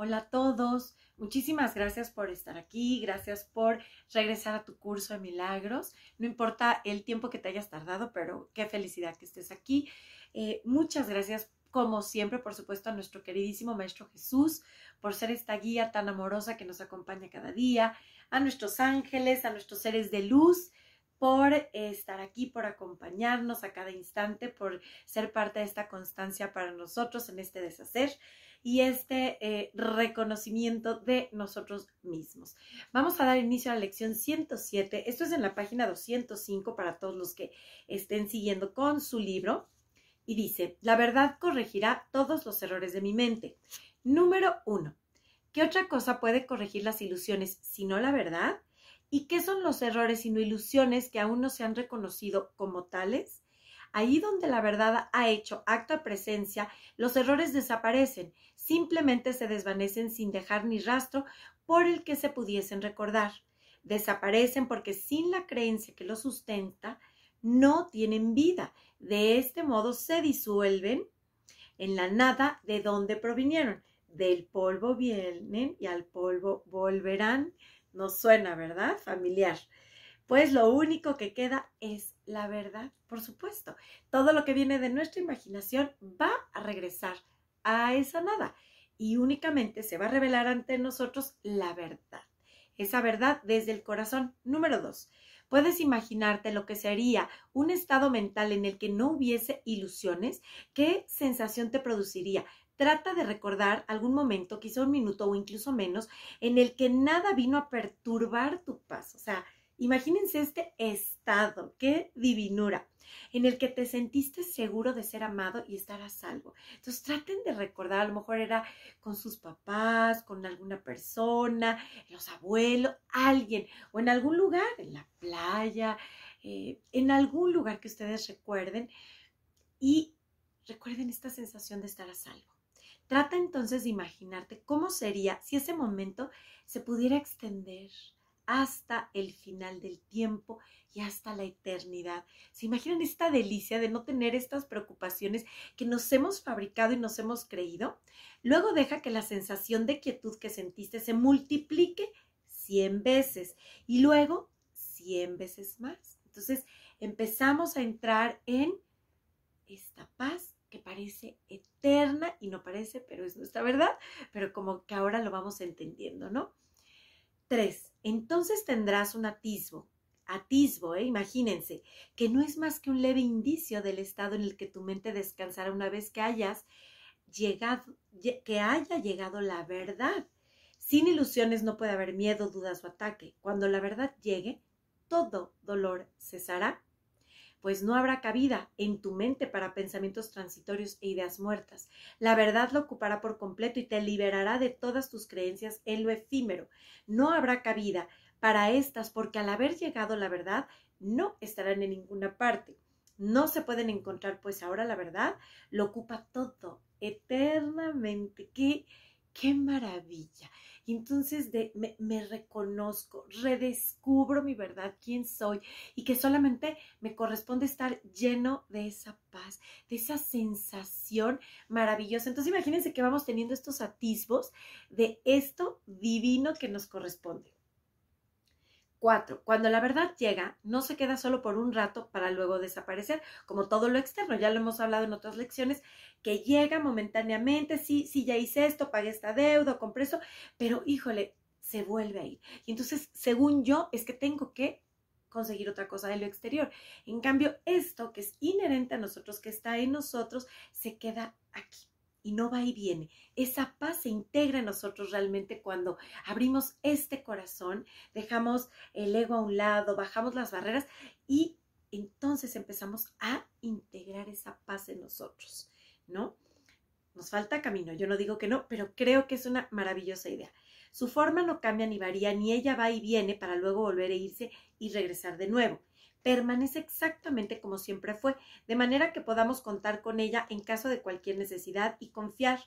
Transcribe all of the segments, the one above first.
Hola a todos. Muchísimas gracias por estar aquí, gracias por regresar a tu curso de milagros. No importa el tiempo que te hayas tardado, pero qué felicidad que estés aquí. Eh, muchas gracias, como siempre, por supuesto, a nuestro queridísimo Maestro Jesús por ser esta guía tan amorosa que nos acompaña cada día, a nuestros ángeles, a nuestros seres de luz por estar aquí, por acompañarnos a cada instante, por ser parte de esta constancia para nosotros en este deshacer y este eh, reconocimiento de nosotros mismos. Vamos a dar inicio a la lección 107. Esto es en la página 205 para todos los que estén siguiendo con su libro. Y dice, la verdad corregirá todos los errores de mi mente. Número 1. ¿Qué otra cosa puede corregir las ilusiones sino la verdad? ¿Y qué son los errores sino ilusiones que aún no se han reconocido como tales? Ahí donde la verdad ha hecho acto de presencia, los errores desaparecen, simplemente se desvanecen sin dejar ni rastro por el que se pudiesen recordar. Desaparecen porque sin la creencia que los sustenta, no tienen vida. De este modo se disuelven en la nada de donde provinieron. Del polvo vienen y al polvo volverán. No suena, ¿verdad? Familiar. Pues lo único que queda es la verdad, por supuesto. Todo lo que viene de nuestra imaginación va a regresar a esa nada y únicamente se va a revelar ante nosotros la verdad. Esa verdad desde el corazón. Número dos, puedes imaginarte lo que sería un estado mental en el que no hubiese ilusiones. ¿Qué sensación te produciría? Trata de recordar algún momento, quizá un minuto o incluso menos, en el que nada vino a perturbar tu paz. O sea, Imagínense este estado, qué divinura, en el que te sentiste seguro de ser amado y estar a salvo. Entonces traten de recordar, a lo mejor era con sus papás, con alguna persona, los abuelos, alguien, o en algún lugar, en la playa, eh, en algún lugar que ustedes recuerden y recuerden esta sensación de estar a salvo. Trata entonces de imaginarte cómo sería si ese momento se pudiera extender hasta el final del tiempo y hasta la eternidad. ¿Se imaginan esta delicia de no tener estas preocupaciones que nos hemos fabricado y nos hemos creído? Luego deja que la sensación de quietud que sentiste se multiplique 100 veces y luego 100 veces más. Entonces empezamos a entrar en esta paz que parece eterna y no parece, pero es nuestra verdad, pero como que ahora lo vamos entendiendo, ¿no? 3. Entonces tendrás un atisbo, atisbo, ¿eh? imagínense, que no es más que un leve indicio del estado en el que tu mente descansará una vez que hayas llegado, que haya llegado la verdad. Sin ilusiones no puede haber miedo, dudas o ataque. Cuando la verdad llegue, todo dolor cesará pues no habrá cabida en tu mente para pensamientos transitorios e ideas muertas. La verdad lo ocupará por completo y te liberará de todas tus creencias en lo efímero. No habrá cabida para estas porque al haber llegado la verdad no estarán en ninguna parte. No se pueden encontrar, pues ahora la verdad lo ocupa todo eternamente. ¡Qué, qué maravilla! entonces me reconozco, redescubro mi verdad, quién soy y que solamente me corresponde estar lleno de esa paz, de esa sensación maravillosa. Entonces imagínense que vamos teniendo estos atisbos de esto divino que nos corresponde. Cuatro, cuando la verdad llega, no se queda solo por un rato para luego desaparecer, como todo lo externo, ya lo hemos hablado en otras lecciones, que llega momentáneamente, sí, sí, ya hice esto, pagué esta deuda, compré eso, pero híjole, se vuelve a ir. Y entonces, según yo, es que tengo que conseguir otra cosa de lo exterior. En cambio, esto que es inherente a nosotros, que está en nosotros, se queda aquí y no va y viene. Esa paz se integra en nosotros realmente cuando abrimos este corazón, dejamos el ego a un lado, bajamos las barreras y entonces empezamos a integrar esa paz en nosotros, ¿no? Nos falta camino, yo no digo que no, pero creo que es una maravillosa idea. Su forma no cambia ni varía, ni ella va y viene para luego volver e irse y regresar de nuevo permanece exactamente como siempre fue, de manera que podamos contar con ella en caso de cualquier necesidad y confiar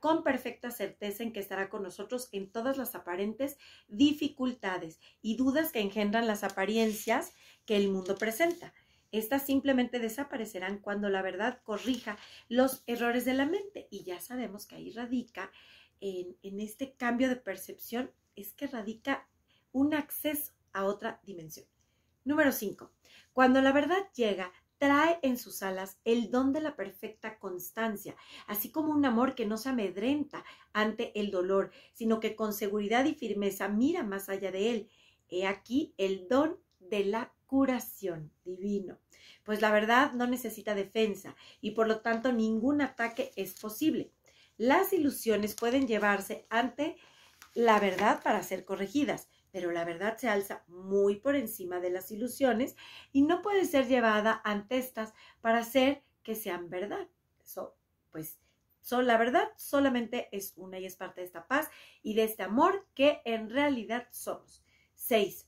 con perfecta certeza en que estará con nosotros en todas las aparentes dificultades y dudas que engendran las apariencias que el mundo presenta. Estas simplemente desaparecerán cuando la verdad corrija los errores de la mente. Y ya sabemos que ahí radica, en, en este cambio de percepción, es que radica un acceso a otra dimensión. Número 5. Cuando la verdad llega, trae en sus alas el don de la perfecta constancia, así como un amor que no se amedrenta ante el dolor, sino que con seguridad y firmeza mira más allá de él. He aquí el don de la curación divino. Pues la verdad no necesita defensa y por lo tanto ningún ataque es posible. Las ilusiones pueden llevarse ante la verdad para ser corregidas, pero la verdad se alza muy por encima de las ilusiones y no puede ser llevada ante estas para hacer que sean verdad. Eso, pues, la verdad solamente es una y es parte de esta paz y de este amor que en realidad somos. 6.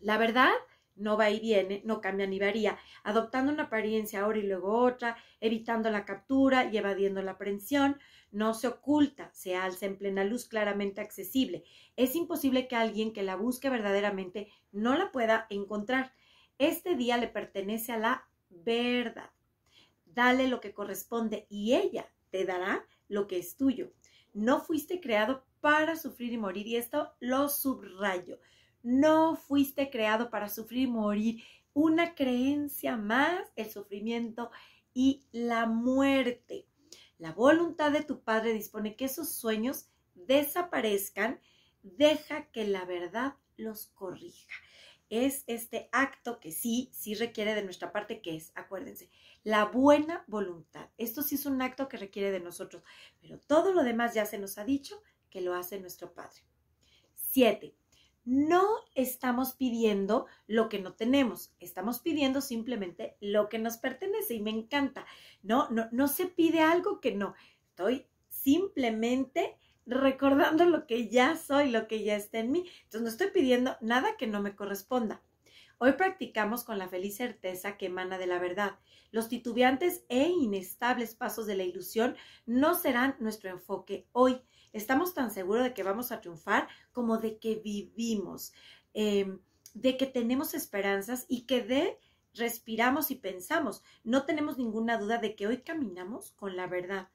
La verdad no va y viene, no cambia ni varía, adoptando una apariencia ahora y luego otra, evitando la captura y evadiendo la aprehensión, no se oculta, se alza en plena luz claramente accesible. Es imposible que alguien que la busque verdaderamente no la pueda encontrar. Este día le pertenece a la verdad. Dale lo que corresponde y ella te dará lo que es tuyo. No fuiste creado para sufrir y morir y esto lo subrayo. No fuiste creado para sufrir y morir. Una creencia más, el sufrimiento y la muerte. La voluntad de tu Padre dispone que esos sueños desaparezcan. Deja que la verdad los corrija. Es este acto que sí, sí requiere de nuestra parte, que es, acuérdense, la buena voluntad. Esto sí es un acto que requiere de nosotros, pero todo lo demás ya se nos ha dicho que lo hace nuestro Padre. Siete no estamos pidiendo lo que no tenemos, estamos pidiendo simplemente lo que nos pertenece y me encanta. No, no, se pide algo que no. Estoy simplemente recordando lo que ya soy, lo que ya está en mí. Entonces no estoy pidiendo nada que no me corresponda. Hoy practicamos con la feliz certeza que emana de la verdad. Los titubeantes e inestables pasos de la ilusión no serán nuestro enfoque hoy. Estamos tan seguros de que vamos a triunfar como de que vivimos, em, de que tenemos esperanzas y que de respiramos y pensamos. No tenemos ninguna duda de que hoy caminamos con la verdad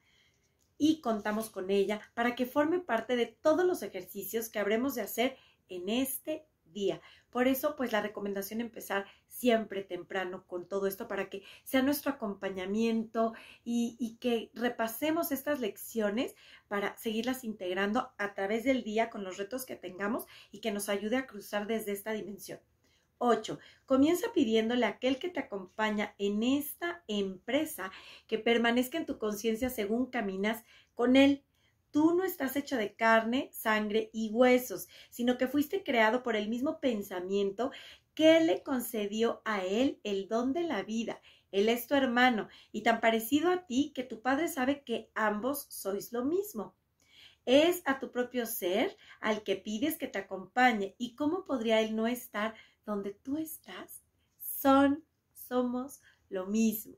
y contamos con ella para que forme parte de todos los ejercicios que habremos de hacer en este día. Por eso, pues la recomendación empezar siempre temprano con todo esto para que sea nuestro acompañamiento y, y, que repasemos estas lecciones para seguirlas integrando a través del día con los retos que tengamos y que nos ayude a cruzar desde esta dimensión. 8. Comienza pidiéndole a aquel que te acompaña en esta empresa que permanezca en tu conciencia según caminas con él tú no estás hecho de carne, sangre y huesos, sino que fuiste creado por el mismo pensamiento que le concedió a él el don de la vida. Él es tu hermano y tan parecido a ti que tu padre sabe que ambos sois lo mismo. Es a tu propio ser al que pides que te acompañe. ¿Y cómo podría él no estar donde tú estás? Son, somos lo mismo.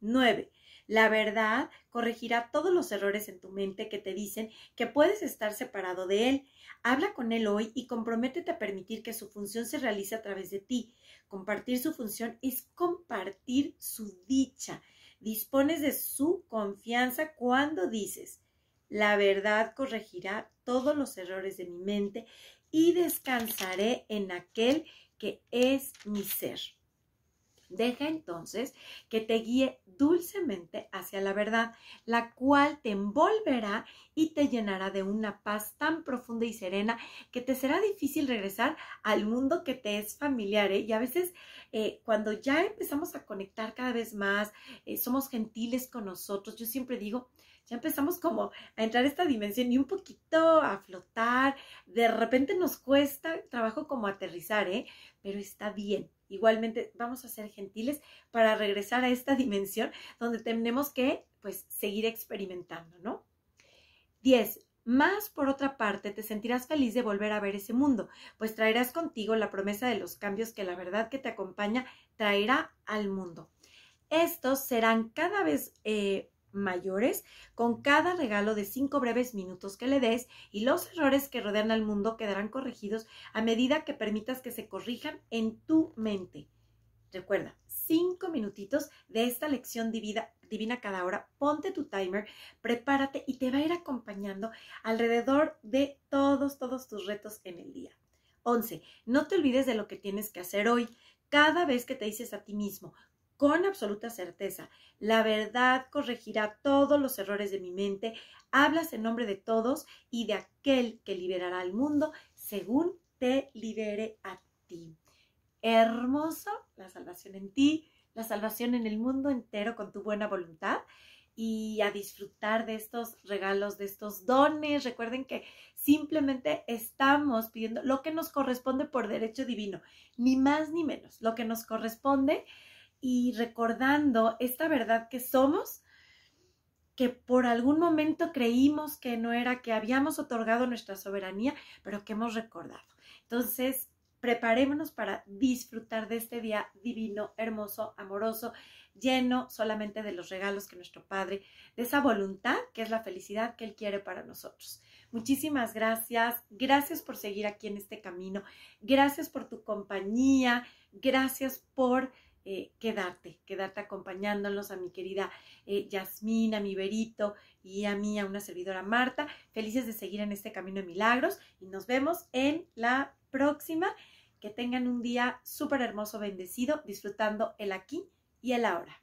9. La verdad corregirá todos los errores en tu mente que te dicen que puedes estar separado de Él. Habla con Él hoy y comprométete a permitir que su función se realice a través de ti. Compartir su función es compartir su dicha. Dispones de su confianza cuando dices, la verdad corregirá todos los errores de mi mente y descansaré en aquel que es mi ser. Deja entonces que te guíe dulcemente hacia la verdad, la cual te envolverá y te llenará de una paz tan profunda y serena que te será difícil regresar al mundo que te es familiar. ¿eh? Y a veces eh, cuando ya empezamos a conectar cada vez más, eh, somos gentiles con nosotros, yo siempre digo, ya empezamos como a entrar a esta dimensión y un poquito a flotar, de repente nos cuesta trabajo como aterrizar, ¿eh? pero está bien Igualmente, vamos a ser gentiles para regresar a esta dimensión donde tenemos que, pues, seguir experimentando, ¿no? 10. Más por otra parte, te sentirás feliz de volver a ver ese mundo, pues traerás contigo la promesa de los cambios que la verdad que te acompaña traerá al mundo. Estos serán cada vez eh, mayores con cada regalo de cinco breves minutos que le des y los errores que rodean al mundo quedarán corregidos a medida que permitas que se corrijan en tu mente. Recuerda, cinco minutitos de esta lección divina, divina cada hora. Ponte tu timer, prepárate y te va a ir acompañando alrededor de todos, todos tus retos en el día. 11. No te olvides de lo que tienes que hacer hoy. Cada vez que te dices a ti mismo, con absoluta certeza. La verdad corregirá todos los errores de mi mente. Hablas en nombre de todos y de aquel que liberará al mundo según te libere a ti. Hermoso, la salvación en ti, la salvación en el mundo entero con tu buena voluntad y a disfrutar de estos regalos, de estos dones. Recuerden que simplemente estamos pidiendo lo que nos corresponde por derecho divino, ni más ni menos, lo que nos corresponde y recordando esta verdad que somos, que por algún momento creímos que no era, que habíamos otorgado nuestra soberanía, pero que hemos recordado. Entonces, preparémonos para disfrutar de este día divino, hermoso, amoroso, lleno solamente de los regalos que nuestro Padre, de esa voluntad que es la felicidad que Él quiere para nosotros. Muchísimas gracias, gracias por seguir aquí en este camino, gracias por tu compañía, gracias por eh, quedarte, quedarte acompañándonos a mi querida eh, Yasmina, a mi Berito y a mí, a una servidora Marta. Felices de seguir en este camino de milagros y nos vemos en la próxima. Que tengan un día súper hermoso, bendecido, disfrutando el aquí y el ahora.